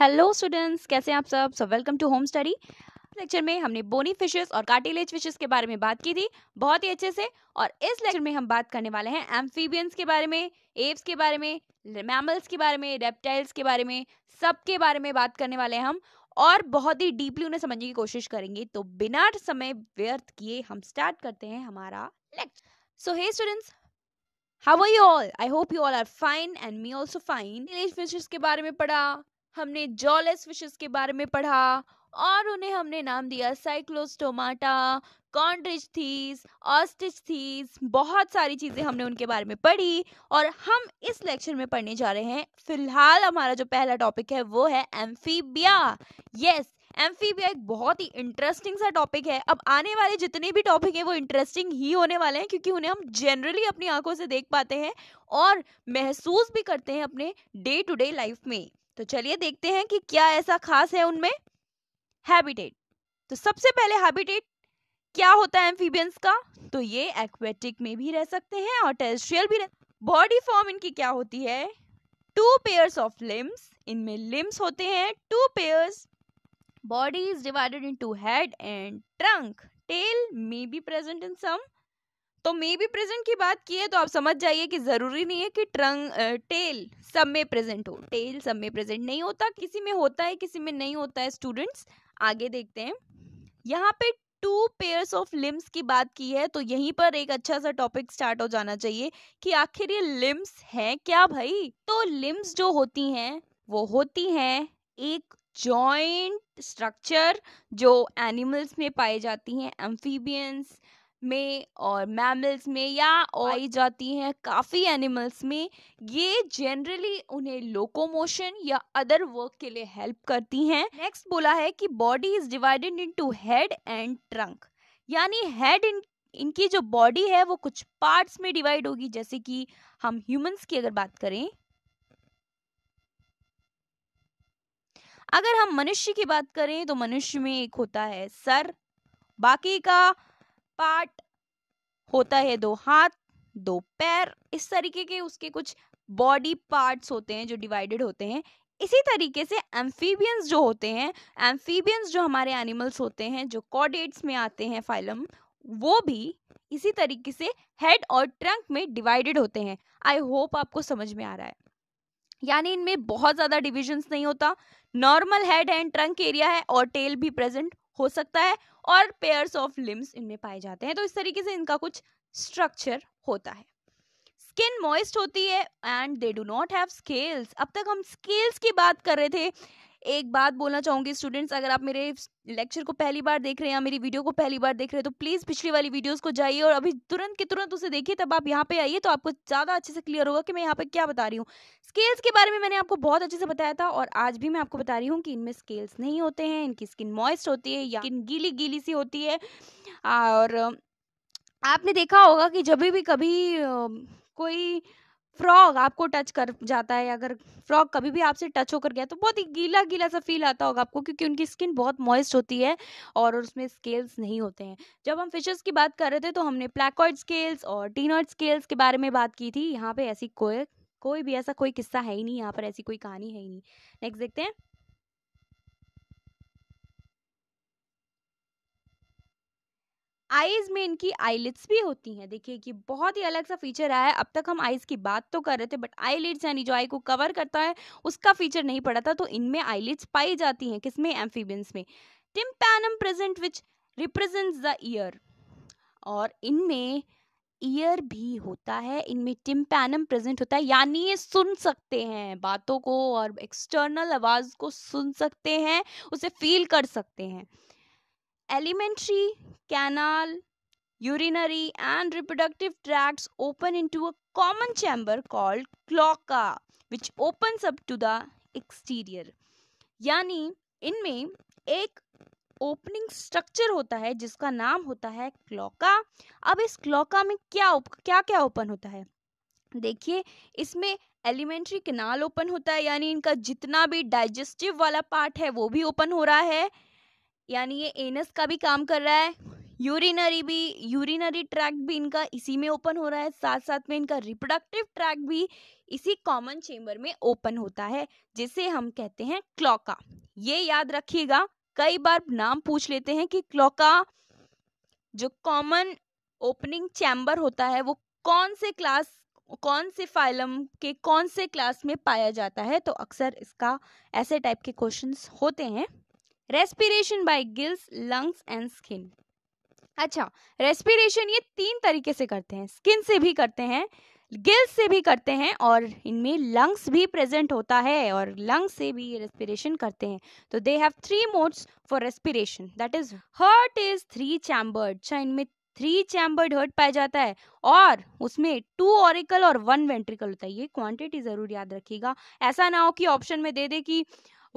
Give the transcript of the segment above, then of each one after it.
Hello students कैसे हैं आप सब so welcome to home study lecture में हमने बोनी फिशेस और कार्टिलेज फिशेस के बारे में बात की थी बहुत ही अच्छे से और इस लेक्चर में हम बात करने वाले हैं एम्फीबियंस के बारे में एप्स के बारे में मैमल्स के बारे में रेप्टाइल्स के बारे में सब के बारे में बात करने वाले हैं हम और बहुत ही डीपली उन्हें समझने की कोशिश करेंगे तो बिना समय व्यर्थ किए हम स्टार्ट करते हैं हमारा lecture so hey students how are you all I hope you all are fine and me also fine fishes के बारे में पढ़ा हमने जॉलेस फिशेस के बारे में पढ़ा और उन्हें हमने नाम दिया Cyclostomata Chondrichthyes Osteichthyes बहुत सारी चीज़ें हमने उनके बारे में पढ़ी और हम इस लेक्चर में पढ़ने जा रहे हैं फिलहाल हमारा जो पहला टॉपिक है वो है एम्फीबिया यस एम्फीबिया एक बहुत ही इंटरेस्टिंग सा टॉपिक है अब आने वाले जितने भी टॉपिक हैं वो इंटरेस्टिंग ही होने वाले हैं क्योंकि उन्हें हम जनरली अपनी आंखों से देख पाते हैं और महसूस भी करते हैं अपने डे टू डे लाइफ में तो चलिए देखते हैं कि क्या ऐसा खास है उनमें हैबिटेट तो सबसे पहले हैबिटेट क्या होता है एम्फीबियंस का तो ये एक्वेटिक में भी रह सकते हैं और टेरेस्ट्रियल भी बॉडी फॉर्म इनकी क्या होती है टू पेयर्स ऑफ लिम्स इनमें लिम्स होते हैं two pairs body is divided into head and trunk tail may be present in some तो मे बी प्रेजेंट की बात की है तो आप समझ जाइए कि ज़रूरी नहीं है कि ट्रंक टेल सब में प्रेजेंट हो टेल सब में प्रेजेंट नहीं होता किसी में होता है किसी में नहीं होता है स्टूडेंट्स आगे देखते हैं यहाँ पे टू पेयर्स ऑफ लिम्स की बात की है तो यहीं पर एक अच्छा सा टॉपिक स्टार्ट हो जाना चाहिए कि आखिर ये लिम्स हैं क्या भाई तो लिम्स जो होती हैं वो होती हैं एक जॉइंट स्ट्रक्चर जो एनिमल्स में पाई जाती हैं एम्फीबियंस में और मैमल्स में या आई जाती हैं काफ़ी एनिमल्स में ये जनरली उन्हें लोकोमोशन या अदर वर्क के लिए हेल्प करती हैं नेक्स्ट बोला है कि body is divided into head and trunk यानी हेड इन इनकी जो बॉडी है वो कुछ पार्ट्स में डिवाइड होगी जैसे कि हम ह्यूमंस की अगर बात करें अगर हम मनुष्य की बात करें तो मनुष्य में एक होता है सर बाकी का पार्ट होता है दो हाथ दो पैर इस तरीके के उसके कुछ बॉडी पार्ट्स होते हैं जो डिवाइडेड होते हैं इसी तरीके से एम्फीबियंस जो होते हैं एम्फीबियंस जो हमारे एनिमल्स होते हैं जो कॉडेट्स में आते हैं फाइलम वो भी इसी तरीके से हेड और ट्रंक में डिवाइडेड होते हैं आई होप आपको समझ में आ रहा है यानी इनमें बहुत ज़्यादा डिविजन्स नहीं होता normal head and trunk area है और टेल भी प्रेजेंट हो सकता है और पेयर्स ऑफ लिम्स इनमें पाए जाते हैं तो इस तरीके से इनका कुछ स्ट्रक्चर होता है स्किन मॉइस्ट होती है and they do not have scales अब तक हम स्केल्स की बात कर रहे थे एक बात बोलना चाहूंगी स्टूडेंट्स अगर आप मेरे लेक्चर को पहली बार देख रहे हैं या मेरी वीडियो को पहली बार देख रहे हैं तो प्लीज़ पिछली वाली वीडियोस को जाइए और अभी तुरंत के तुरंत उसे देखिए तब आप यहाँ पे आइए तो आपको ज़्यादा अच्छे से क्लियर होगा कि मैं यहाँ पे क्या बता रही हूँ स्केल्स के बारे में मैंने आपको बहुत अच्छे से बताया था और आज भी मैं आपको बता रही हूँ कि इनमें स्केल्स नहीं होते हैं इनकी स्किन मॉइस्ट होती है या गीली गीली सी होती है और आपने देखा होगा कि जब भी कभी कोई फ्रॉग आपको टच कर जाता है अगर फ्रॉग कभी भी आपसे टच होकर गया तो बहुत ही गीला गीला सा फील आता होगा आपको क्योंकि उनकी स्किन बहुत मॉइस्ट होती है और उसमें स्केल्स नहीं होते हैं जब हम फिशेस की बात कर रहे थे तो हमने प्लैकॉइड स्केल्स और टीनॉइड स्केल्स के बारे में बात की थी यहाँ पे ऐसी कोई कोई भी ऐसा कोई किस्सा है ही नहीं यहाँ पर ऐसी कोई कहानी है ही नहीं नेक्स्ट देखते हैं आईज में इनकी आईलिट्स भी होती हैं देखिए कि बहुत ही अलग सा फीचर आया है अब तक हम आईज की बात तो कर रहे थे बट आईलिट्स यानी जो आई को कवर करता है उसका फीचर नहीं पड़ा था तो इनमें आईलिट्स पाई जाती हैं किसमें एम्फीबियंस में tympanum present which represent the ear और इनमें ईयर भी होता है इनमें टिम्पैनम प्रेजेंट होता है यानी ये सुन सकते हैं बातों को और एक्सटर्नल आवाज़ को सुन सकते हैं उसे फील कर सकते हैं elementary, canal, urinary, and reproductive tracts open into a common chamber called cloaca, which opens up to the exterior. यानी इनमें ek ओपनिंग स्ट्रक्चर होता है जिसका नाम होता है क्लोका अब इस क्लोका में क्या उप, क्या क्या ओपन होता है देखिए इसमें एलिमेंट्री केनाल ओपन होता है यानी इनका जितना भी डाइजेस्टिव वाला पार्ट है वो भी ओपन हो रहा है यानी ये एनस का भी काम कर रहा है यूरिनरी भी यूरिनरी ट्रैक भी इनका इसी में ओपन हो रहा है साथ साथ में इनका रिप्रोडक्टिव ट्रैक भी इसी कॉमन चेम्बर में ओपन होता है जिसे हम कहते हैं क्लोका ये याद रखिएगा कई बार नाम पूछ लेते हैं कि क्लोका जो कॉमन ओपनिंग चैम्बर होता है वो कौन से क्लास कौन से फाइलम के कौन से क्लास में पाया जाता है तो अक्सर इसका ऐसे टाइप के क्वेश्चंस होते हैं respiration by gills lungs and skin अच्छा रेस्पिरेशन ये तीन तरीके से करते हैं स्किन से भी करते हैं गिल्स से भी करते हैं और इनमें लंग्स भी प्रेजेंट होता है और लंग्स से भी ये रेस्पिरेशन करते हैं तो they have three modes for respiration that is heart is three chambered अच्छा इनमें थ्री चैम्बर्ड हर्ट पाया जाता है और उसमें टू ऑरिकल और वन वेंट्रिकल होता है ये क्वांटिटी ज़रूर याद रखिएगा ऐसा ना हो कि ऑप्शन में दे दे कि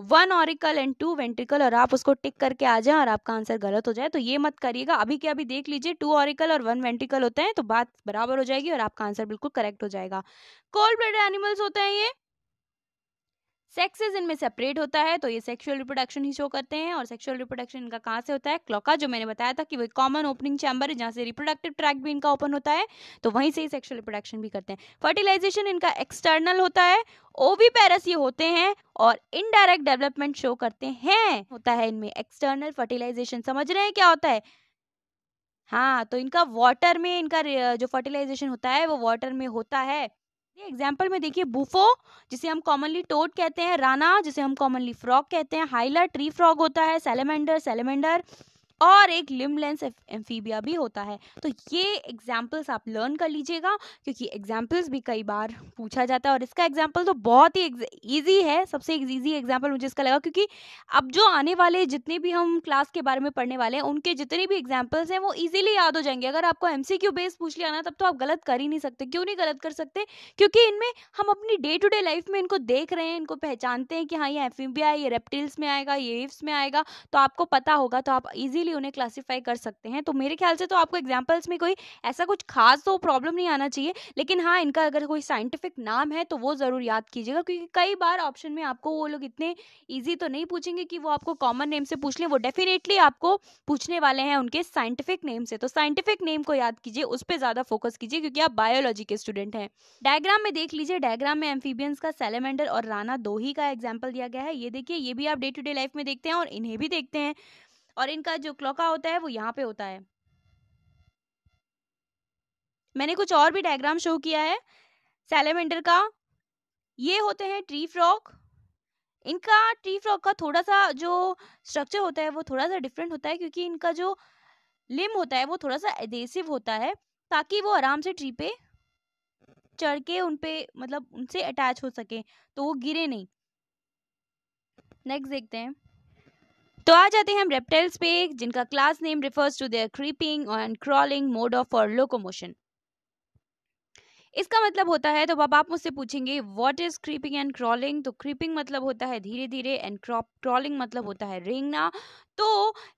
one auricle and two ventricle और आप उसको टिक करके आ जाए और आपका आंसर गलत हो जाए तो ये मत करिएगा अभी के अभी देख लीजिए टू ऑरिकल और वन वेंट्रिकल होते हैं तो बात बराबर हो जाएगी और आपका आंसर बिल्कुल करेक्ट हो जाएगा कोल्ड ब्लडेड एनिमल्स होते हैं ये सेक्सेस इनमें सेपरेट होता है तो ये सेक्सुअल रिप्रोडक्शन ही शो करते हैं और सेक्सुअल रिप्रोडक्शन इनका कहाँ से होता है क्लोका जो मैंने बताया था कि वो कॉमन ओपनिंग चैम्बर है जहाँ से रिप्रोडक्टिव ट्रैक भी इनका ओपन होता है तो वहीं से ही सेक्सुअल रिप्रोडक्शन भी करते हैं फर्टिलाइजेशन इनका एक्सटर्नल होता है ओवी पैरस ये होते हैं और इनडायरेक्ट डेवलपमेंट शो करते हैं होता है इनमें एक्सटर्नल फर्टिलाइजेशन समझ रहे हैं क्या होता है हाँ तो इनका वाटर में इनका जो फर्टिलाइजेशन होता है वो वाटर में होता है ये एग्जाम्पल में देखिए बुफो जिसे हम कॉमनली टोट कहते हैं राना जिसे हम कॉमनली फ्रॉग कहते हैं हाइला ट्री फ्रॉग होता है सेलेमेंडर सेलेमेंडर और एक लिमलेंस एम्फीबिया भी होता है तो ये एग्जाम्पल्स आप लर्न कर लीजिएगा क्योंकि एग्जाम्पल्स भी कई बार पूछा जाता है और इसका एग्जाम्पल तो बहुत ही ईजी है सबसे ईजी एग्जाम्पल मुझे इसका लगा क्योंकि अब जो आने वाले जितने भी हम क्लास के बारे में पढ़ने वाले हैं उनके जितने भी एग्जाम्पल्स हैं वो ईजिली याद हो जाएंगे अगर आपको एम सी बेस पूछ लिया ना तब तो आप गलत कर ही नहीं सकते क्यों नहीं गलत कर सकते क्योंकि इनमें हम अपनी डे टू डे लाइफ में इनको देख रहे हैं इनको पहचानते हैं कि हाँ ये एम्फीबिया है ये रेप्टिल्स में आएगा ये इफ्स में आएगा तो आपको पता होगा तो आप ईजिली इजिली उन्हें क्लासीफाई कर सकते हैं तो मेरे ख्याल से तो आपको एग्जाम्पल्स में कोई ऐसा कुछ खास तो प्रॉब्लम नहीं आना चाहिए लेकिन हाँ इनका अगर कोई साइंटिफिक नाम है तो वो ज़रूर याद कीजिएगा क्योंकि कई बार ऑप्शन में आपको वो लोग इतने ईजी तो नहीं पूछेंगे कि वो आपको कॉमन नेम से पूछ लें वो डेफिनेटली आपको पूछने वाले हैं उनके साइंटिफिक नेम से तो साइंटिफिक नेम को याद कीजिए उस पर ज़्यादा फोकस कीजिए क्योंकि आप बायोलॉजी के स्टूडेंट हैं डायग्राम में देख लीजिए डायग्राम में एम्फीबियंस का सेलेमेंडर और राना दो ही का एग्जाम्पल दिया गया है ये देखिए ये भी आप डे टू डे लाइफ में देखते हैं और इन्हें भी देखते हैं और इनका जो क्लोका होता है वो यहाँ पे होता है मैंने कुछ और भी डायग्राम शो किया है सेलेमेंडर का ये होते हैं ट्री फ्रॉक इनका ट्री फ्रॉक का थोड़ा सा जो स्ट्रक्चर होता है वो थोड़ा सा डिफरेंट होता है क्योंकि इनका जो लिम होता है वो थोड़ा सा एडेसिव होता है ताकि वो आराम से ट्री पे चढ़ के उन पे मतलब उनसे अटैच हो सके तो वो गिरे नहीं नेक्स्ट देखते हैं तो आ जाते हैं हम रेप्टाइल्स पे जिनका class name refers to their creeping and crawling mode of और लोकोमोशन इसका मतलब होता है तो अब आप मुझसे पूछेंगे what is creeping and crawling तो क्रीपिंग मतलब होता है धीरे धीरे एंड क्रॉलिंग मतलब होता है रेंगना तो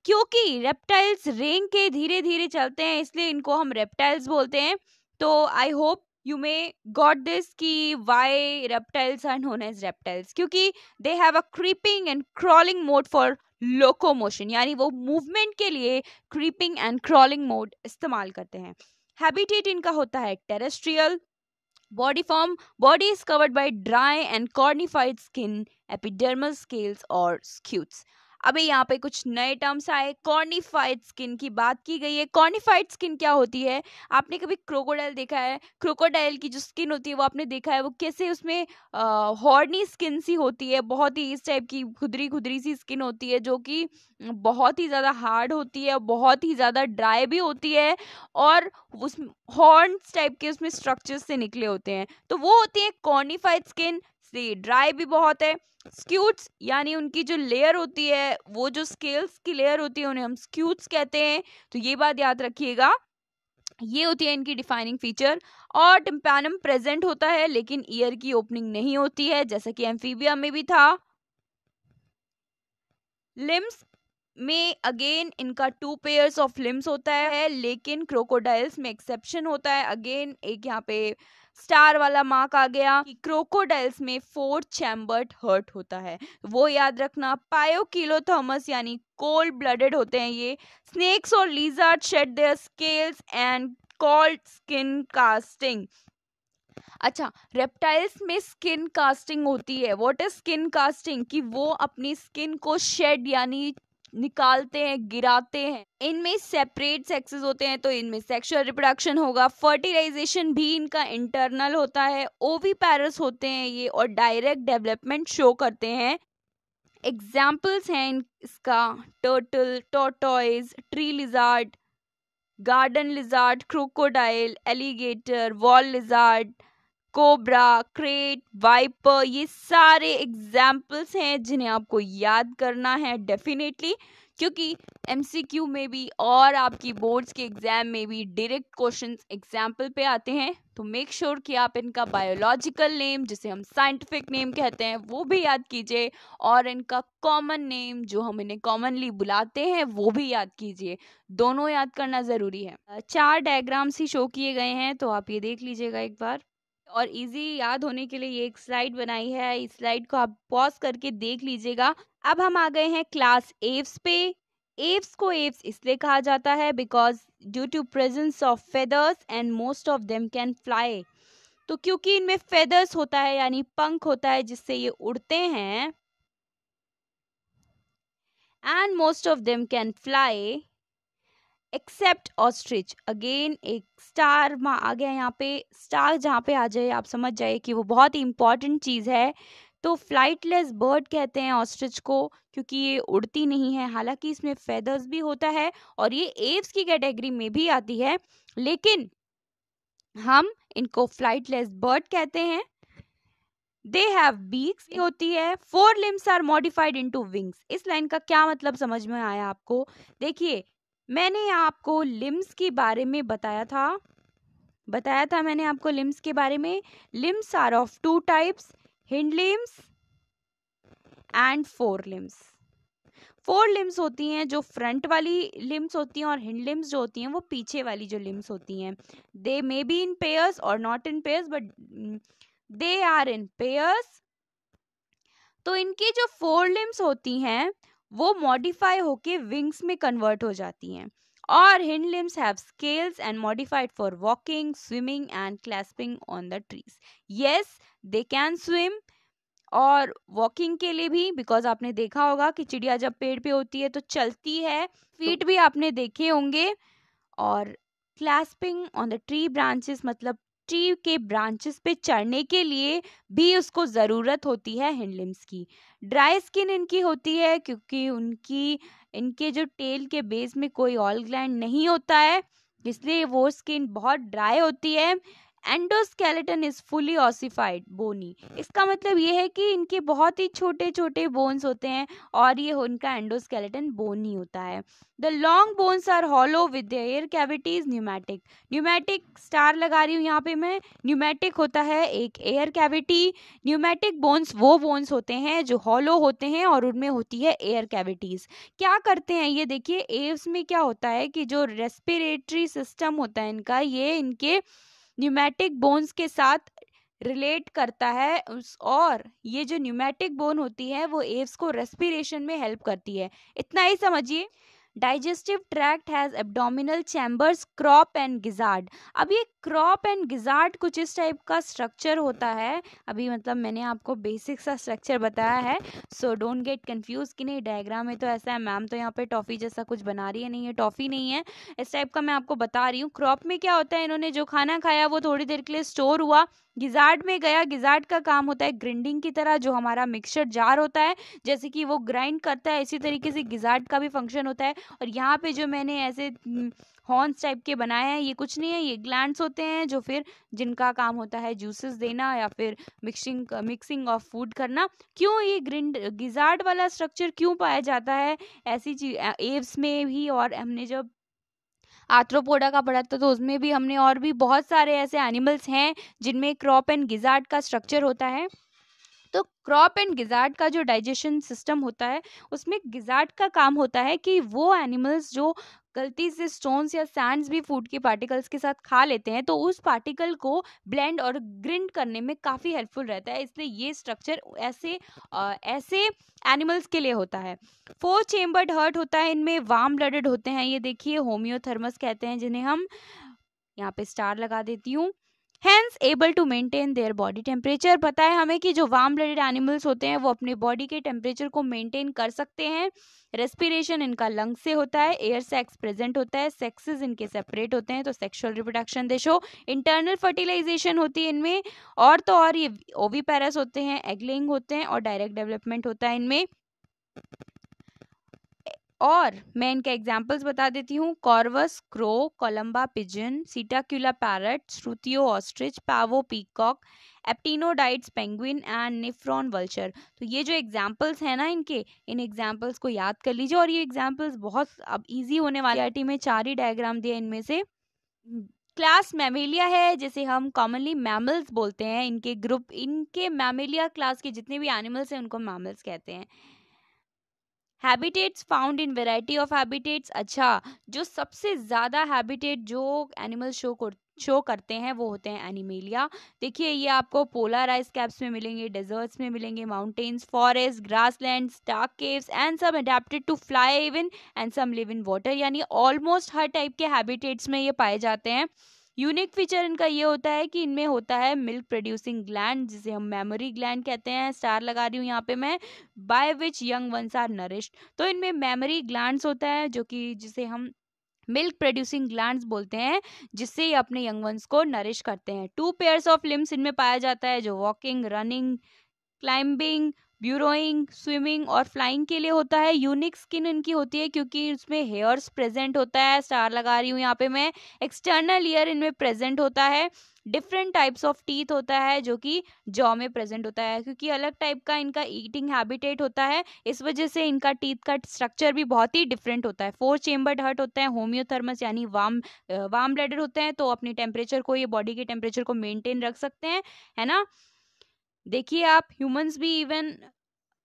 क्योंकि रेप्टाइल्स रेंग के धीरे धीरे चलते हैं इसलिए इनको हम रेप्टाइल्स बोलते हैं तो I hope you may got this की why reptiles are known as reptiles क्योंकि they have a creeping and crawling mode for locomotion यानी वो मूवमेंट के लिए क्रीपिंग एंड क्रॉलिंग मोड इस्तेमाल करते हैं हैबिटेट इनका होता है terrestrial body form body is covered by dry and cornified skin epidermal scales और स्क्यूट्स अभी यहाँ पे कुछ नए टर्म्स आए कॉर्निफाइड स्किन की बात की गई है कॉर्निफाइड स्किन क्या होती है आपने कभी क्रोकोडाइल देखा है क्रोकोडाइल की जो स्किन होती है वो आपने देखा है वो कैसे उसमें हॉर्नी स्किन सी होती है बहुत ही इस टाइप की खुदरी खुदरी सी स्किन होती है जो कि बहुत ही ज़्यादा हार्ड होती है बहुत ही ज़्यादा ड्राई भी होती है और उस हॉर्न टाइप के उसमें स्ट्रक्चर्स से निकले होते हैं तो वो होती है कॉर्निफाइड स्किन सी ड्राई भी बहुत है स्क्यूट्स यानी उनकी जो लेयर होती है वो जो स्केल्स की लेयर होती है उन्हें हम स्क्यूट्स कहते हैं तो ये बात याद रखिएगा ये होती है इनकी डिफाइनिंग फीचर और टिम्पैनम प्रेजेंट होता है लेकिन ईयर की ओपनिंग नहीं होती है जैसा कि एम्फीबिया में भी था लिम्स में अगेन इनका टू पेयर्स ऑफ लिम्स होता है लेकिन क्रोकोडाइल्स में एक्सेप्शन होता है अगेन एक यहाँ पे स्टार वाला मार्क आ गया कि क्रोकोडाइल्स में फोर चैम्बर्ड हर्ट होता है वो याद रखना पायोकिलोथर्मस यानी कोल्ड ब्लडेड होते हैं ये स्नेक्स और lizard shed their scales and called skin casting अच्छा रेप्टाइल्स में स्किन कास्टिंग होती है व्हाट इज स्किन कास्टिंग कि वो अपनी स्किन को शेड यानी निकालते हैं गिराते हैं इनमें सेपरेट सेक्सेस होते हैं तो इनमें सेक्सुअल रिप्रोडक्शन होगा फर्टिलाइजेशन भी इनका इंटरनल होता है ओवी पैरस होते हैं ये और डायरेक्ट डेवलपमेंट शो करते हैं एग्जाम्पल्स हैं इसका turtle tortoise tree lizard garden lizard crocodile alligator wall lizard cobra krait viper ये सारे एग्जाम्पल्स हैं जिन्हें आपको याद करना है डेफिनेटली क्योंकि एम में भी और आपकी बोर्ड्स के एग्ज़ाम में भी डायरेक्ट क्वेश्चन एग्जाम्पल पे आते हैं तो मेक श्योर sure कि आप इनका बायोलॉजिकल नेम जिसे हम साइंटिफिक नेम कहते हैं वो भी याद कीजिए और इनका कॉमन नेम जो हम इन्हें कॉमनली बुलाते हैं वो भी याद कीजिए दोनों याद करना ज़रूरी है चार डायग्राम्स ही शो किए गए हैं तो आप ये देख लीजिएगा एक बार और इजी याद होने के लिए ये एक स्लाइड बनाई है इस स्लाइड को आप पॉज करके देख लीजिएगा अब हम आ गए हैं क्लास एव्स पे एव्स को एव्स इसलिए कहा जाता है because due to presence of feathers and most of them can fly तो क्योंकि इनमें फेदर्स होता है यानी पंख होता है जिससे ये उड़ते हैं and most of them can fly except ostrich again एक स्टार आ गया यहाँ पे स्टार जहाँ पे आ जाए आप समझ जाइए कि वो बहुत ही इंपॉर्टेंट चीज़ है तो फ्लाइटलेस बर्ड कहते हैं ऑस्ट्रिच को क्योंकि ये उड़ती नहीं है हालांकि इसमें फेदर्स भी होता है और ये एव्स की कैटेगरी में भी आती है लेकिन हम इनको फ्लाइटलेस बर्ड कहते हैं दे हैव बीक्स होती है fore limbs are modified into wings इस लाइन का क्या मतलब समझ में आया आपको देखिए मैंने आपको लिम्स के बारे में बताया था बताया था मैंने आपको लिम्स के बारे में limbs are of two types hind limbs and fore limbs fore limbs होती हैं जो फ्रंट वाली लिम्स होती हैं और हिंड लिम्स जो होती हैं वो पीछे वाली जो लिम्स होती हैं they may be in pairs और not in pairs but they are in pairs तो इनकी जो फोर लिम्स होती हैं वो मॉडिफाई होके विंग्स में कन्वर्ट हो जाती हैं और hind limbs have scales and modified for walking swimming and clasping on the trees yes they can swim और वॉकिंग के लिए भी बिकॉज आपने देखा होगा कि चिड़िया जब पेड़ पे होती है तो चलती है फीट तो भी आपने देखे होंगे और clasping on the tree branches मतलब ट्री के ब्रांचेस पे चढ़ने के लिए भी उसको ज़रूरत होती है हिंडलिम्स की ड्राई स्किन इनकी होती है क्योंकि उनकी इनके जो टेल के बेस में कोई ऑल ग्लैंड नहीं होता है इसलिए वो स्किन बहुत ड्राई होती है endoskeleton is fully ossified bony इसका मतलब ये है कि इनके बहुत ही छोटे छोटे बोन्स होते हैं और ये उनका एंडोस्केलेटन बोनी होता है the long bones are hollow with air cavities pneumatic pneumatic star लगा रही हूँ यहाँ पे मैं न्यूमैटिक होता है एक एयर कैविटी न्यूमैटिक बोन्स वो बोन्स होते हैं जो हॉलो होते हैं और उनमें होती है एयर कैविटीज क्या करते हैं ये देखिए एव्स में क्या होता है कि जो रेस्पिरेटरी सिस्टम होता है इनका ये इनके न्यूमेटिक बोन्स के साथ रिलेट करता है और ये जो न्यूमेटिक बोन होती है वो एव्स को रेस्पिरेशन में हेल्प करती है इतना ही समझिए digestive tract has abdominal chambers crop and gizzard अब ये क्रॉप एंड गिजार्ड कुछ इस टाइप का स्ट्रक्चर होता है अभी मतलब मैंने आपको बेसिक सा स्ट्रक्चर बताया है सो डोंट गेट कन्फ्यूज़ कि नहीं डायग्राम में तो ऐसा है मैम तो यहाँ पे टॉफ़ी जैसा कुछ बना रही है नहीं है टॉफ़ी नहीं है इस टाइप का मैं आपको बता रही हूँ क्रॉप में क्या होता है इन्होंने जो खाना खाया वो थोड़ी देर के लिए स्टोर हुआ गिजार्ड में गया गिजार्ड का काम होता है ग्रिंडिंग की तरह जो हमारा मिक्सचर जार होता है जैसे कि वो ग्राइंड करता है इसी तरीके से गिजार्ड का भी फंक्शन होता है और यहाँ पे जो मैंने ऐसे हॉर्न्स टाइप के बनाए हैं ये कुछ नहीं है ये ग्लैंड्स होते हैं जो फिर जिनका काम होता है जूसेस देना या फिर मिक्सिंग मिक्सिंग ऑफ फूड करना क्यों ये ग्रिंड गिजार्ड वाला स्ट्रक्चर क्यों पाया जाता है ऐसी चीज एव्स में भी और हमने जब आर्थ्रोपोडा का पढ़ा था तो उसमें भी हमने और भी बहुत सारे ऐसे एनिमल्स हैं जिनमें क्रॉप एंड गिजार्ड का स्ट्रक्चर होता है तो क्रॉप एंड गिजार्ड का जो डाइजेशन सिस्टम होता है उसमें गिजार्ड का काम होता है कि वो एनिमल्स जो गलती से स्टोन्स या सैंड्स भी फूड के पार्टिकल्स के साथ खा लेते हैं तो उस पार्टिकल को ब्लेंड और ग्रिंड करने में काफ़ी हेल्पफुल रहता है इसलिए ये स्ट्रक्चर ऐसे आ, ऐसे एनिमल्स के लिए होता है फोर चेम्बर्ड हर्ट होता है इनमें वार्म ब्लडेड होते हैं ये देखिए होम्योथर्मस कहते हैं जिन्हें हम यहाँ पे स्टार लगा देती हूँ hence able to maintain their body temperature पता है हमें कि जो वार्म ब्लडेड एनिमल्स होते हैं वो अपने बॉडी के टेम्परेचर को मेंटेन कर सकते हैं रेस्पिरेशन इनका लंग से होता है एयर सेक्स प्रेजेंट होता है सेक्सेस इनके सेपरेट होते हैं तो sexual reproduction they show internal fertilization होती है इनमें और तो और ये पैरस होते हैं एगलिंग होते हैं और डायरेक्ट डेवलपमेंट होता है इनमें और मैं इनके एग्जाम्पल्स बता देती हूँ Corvus crow Columba pigeon Psittacula parrot Struthio ostrich Pavo peacock Aptenodytes penguin and Neophron vulture तो ये जो एग्जाम्पल्स हैं ना इनके इन एग्जाम्पल्स को याद कर लीजिए और ये एग्जाम्पल्स बहुत अब ईजी होने वाले आई में चार ही डायग्राम दिए इनमें से क्लास मैमिलिया है जिसे हम कॉमनली मैमल्स बोलते हैं इनके ग्रुप इनके मैमिलिया क्लास के जितने भी एनिमल्स हैं उनको मैमल्स कहते हैं habitats found in variety of habitats अच्छा जो सबसे ज़्यादा हैबिटेट जो एनिमल शो कर शो करते हैं वो होते हैं एनिमेलिया देखिए ये आपको पोलर आइस कैप्स में मिलेंगे डेजर्ट्स में मिलेंगे mountains forest grassland dark caves and some adapted to fly even and some live in water यानी ऑलमोस्ट हर टाइप के हैबिटेट्स में ये पाए जाते हैं यूनिक फीचर इनका ये होता है कि इनमें होता है मिल्क प्रोड्यूसिंग ग्लैंड जिसे हम मेमोरी ग्लैंड कहते हैं स्टार लगा रही हूँ यहाँ पे मैं by which young ones are nourished तो इनमें मेमोरी ग्लैंड होता है जो कि जिसे हम मिल्क प्रोड्यूसिंग ग्लैंड्स बोलते हैं जिससे ये अपने यंग वंस को नरिश करते हैं टू पेयर्स ऑफ लिम्स इनमें पाया जाता है जो walking running climbing burrowing swimming और फ्लाइंग के लिए होता है यूनिक स्किन इनकी होती है क्योंकि इसमें हेयर्स प्रेजेंट होता है स्टार लगा रही हूँ यहाँ पे मैं एक्सटर्नल ईयर इनमें प्रेजेंट होता है डिफरेंट टाइप्स ऑफ टीथ होता है जो कि जॉ में प्रेजेंट होता है क्योंकि अलग टाइप का इनका ईटिंग हैबिटेट होता है इस वजह से इनका टीथ का स्ट्रक्चर भी बहुत ही डिफरेंट होता है फोर चेम्बर्ड हर्ट होते हैं होम्योथर्मस यानी वाम वाम ब्लडेड होते हैं तो अपने टेम्परेचर को ये बॉडी के टेम्परेचर को मेनटेन रख सकते हैं है ना देखिए आप ह्यूमंस भी इवन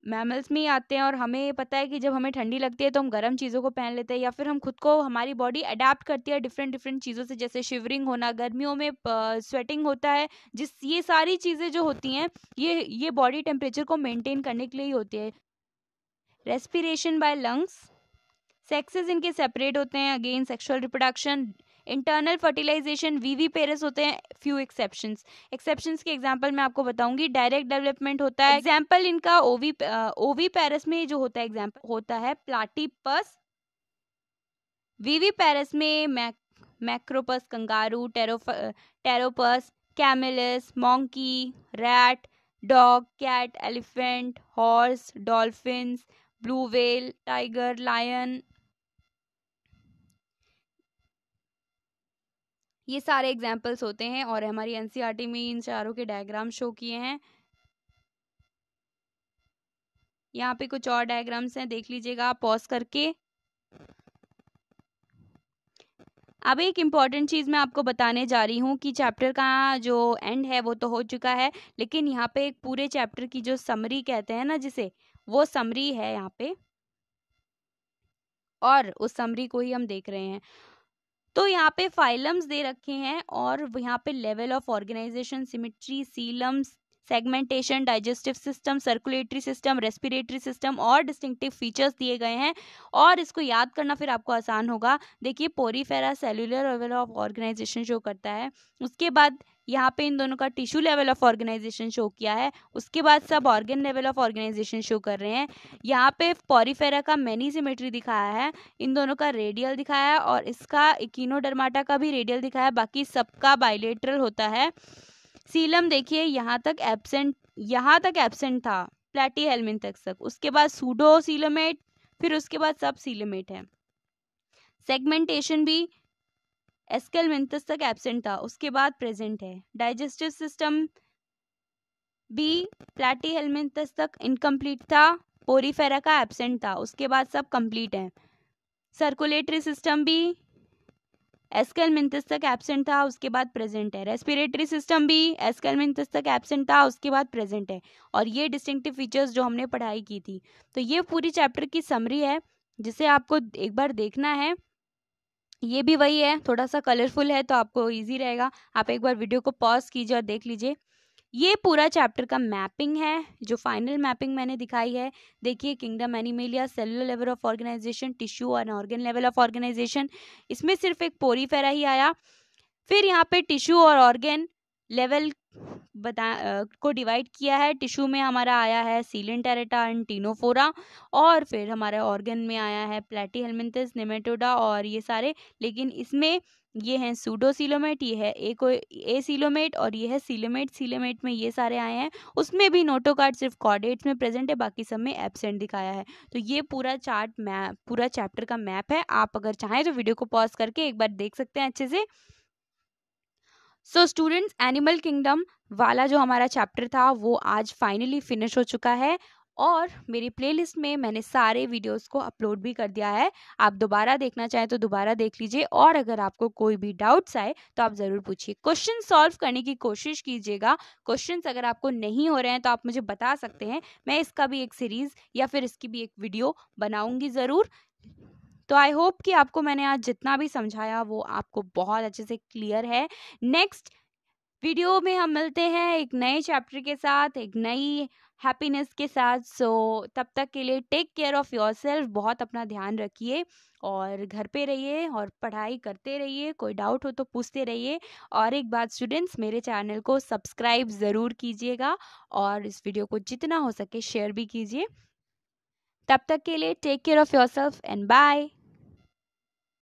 मैमल्स में ही आते हैं और हमें पता है कि जब हमें ठंडी लगती है तो हम गर्म चीज़ों को पहन लेते हैं या फिर हम खुद को हमारी बॉडी अडेप्ट करती है डिफरेंट डिफरेंट चीज़ों से जैसे शिवरिंग होना गर्मियों में स्वेटिंग होता है जिस ये सारी चीज़ें जो होती हैं ये ये बॉडी टेम्परेचर को मेनटेन करने के लिए ही होती है रेस्पिरेशन बाय लंग्स सेक्सेस इनके सेपरेट होते हैं again sexual reproduction internal fertilization viviparous होते हैं फ्यू एक्सेप्शन एक्सेप्शन के एग्जाम्पल मैं आपको बताऊंगी डायरेक्ट डेवलपमेंट होता है एग्जाम्पल इनका ओवी ओवी पेरस में जो होता है एग्जाम्पल होता है प्लाटीपस वीवी पेरस में Macropus kangaroo Pteropus Camelus monkey rat dog cat elephant horse dolphin blue whale tiger lion ये सारे एग्जाम्पल्स होते हैं और हमारी एन e में इन चारों के डायग्राम शो किए हैं यहाँ पे कुछ और डायग्राम्स हैं देख लीजिएगा आप पॉज करके अब एक इम्पॉर्टेंट चीज़ मैं आपको बताने जा रही हूँ कि चैप्टर का जो एंड है वो तो हो चुका है लेकिन यहाँ पे एक पूरे चैप्टर की जो समरी कहते हैं ना जिसे वो समरी है यहाँ पे और उस समरी को ही हम देख रहे हैं तो यहाँ पे फाइलम्स दे रखे हैं और यहाँ पे level of organisation symmetry coeloms segmentation digestive system circulatory system respiratory system और डिस्टिंक्टिव फीचर्स दिए गए हैं और इसको याद करना फिर आपको आसान होगा देखिए Porifera cellular level of organisation show करता है उसके बाद यहाँ पे इन दोनों का tissue level of organisation show किया है उसके बाद सब organ level of organisation show कर रहे हैं यहाँ पे पॉरीफेरा का मैनी सिमेट्री दिखाया है इन दोनों का रेडियल दिखाया है और इसका इकिनोडर्माटा का भी रेडियल दिखाया है बाकी सबका बाइलेट्रल होता है सीलम देखिए यहाँ तक एबसेंट यहाँ तक एबसेंट था प्लेटी हेलमिन तक तक उसके बाद सूडो सीलमेट फिर उसके बाद सब सीलमेट है सेगमेंटेशन भी एस्केल मेंथस तक एबसेंट था उसके बाद प्रेजेंट है डाइजेस्टिव सिस्टम बी प्लाटी हेलमेंथस तक इनकम्प्लीट था पोरीफेरा का एबसेंट था उसके बाद सब कंप्लीट है सर्कुलेटरी सिस्टम भी एस्केल मिंथस तक एबसेंट था उसके बाद प्रेजेंट है रेस्पिरेटरी सिस्टम भी एस्केल मिंथस तक एबसेंट था उसके बाद प्रेजेंट है और ये डिस्टिंक्टिव फीचर्स जो हमने पढ़ाई की थी तो ये पूरी चैप्टर की समरी है जिसे आपको एक बार देखना है ये भी वही है थोड़ा सा कलरफुल है तो आपको ईजी रहेगा आप एक बार वीडियो को पॉज कीजिए और देख लीजिए ये पूरा चैप्टर का मैपिंग है जो फाइनल मैपिंग मैंने दिखाई है देखिए kingdom Animalia cellular level of organisation tissue और ऑर्गेन लेवल ऑफ ऑर्गेनाइजेशन इसमें सिर्फ एक फेरा ही आया फिर यहाँ पे टिश्यू और ऑर्गेन लेवल बता आ, को डिवाइड किया है टिश्यू में हमारा आया है सीलिन टेरेटा एंड टीनोफोरा और फिर हमारे ऑर्गन में आया है प्लेटी हेलमेंथिस नेमेटोडा और ये सारे लेकिन इसमें ये हैं सूडोसीलोमेट ये है ए को ए सीलोमेट और ये है सीलोमेट सीलोमेट में ये सारे आए हैं उसमें भी नोटोकार्ड सिर्फ कॉर्डेट्स में प्रेजेंट है बाकी सब में एबसेंट दिखाया है तो ये पूरा चार्ट मैप पूरा चैप्टर का मैप है आप अगर चाहें तो वीडियो को पॉज करके एक बार देख सकते हैं अच्छे से सो स्टूडेंट्स एनिमल किंगडम वाला जो हमारा चैप्टर था वो आज फाइनली फिनिश हो चुका है और मेरी प्लेलिस्ट में मैंने सारे वीडियोस को अपलोड भी कर दिया है आप दोबारा देखना चाहें तो दोबारा देख लीजिए और अगर आपको कोई भी डाउट्स आए तो आप ज़रूर पूछिए क्वेश्चन सॉल्व करने की कोशिश कीजिएगा क्वेश्चंस अगर आपको नहीं हो रहे हैं तो आप मुझे बता सकते हैं मैं इसका भी एक सीरीज़ या फिर इसकी भी एक वीडियो बनाऊँगी ज़रूर तो आई होप कि आपको मैंने आज जितना भी समझाया वो आपको बहुत अच्छे से क्लियर है नेक्स्ट वीडियो में हम मिलते हैं एक नए चैप्टर के साथ एक नई हैप्पीनेस के साथ सो so, तब तक के लिए take care of yourself बहुत अपना ध्यान रखिए और घर पे रहिए और पढ़ाई करते रहिए कोई डाउट हो तो पूछते रहिए और एक बात स्टूडेंट्स मेरे चैनल को सब्सक्राइब ज़रूर कीजिएगा और इस वीडियो को जितना हो सके शेयर भी कीजिए तब तक के लिए take care of yourself and bye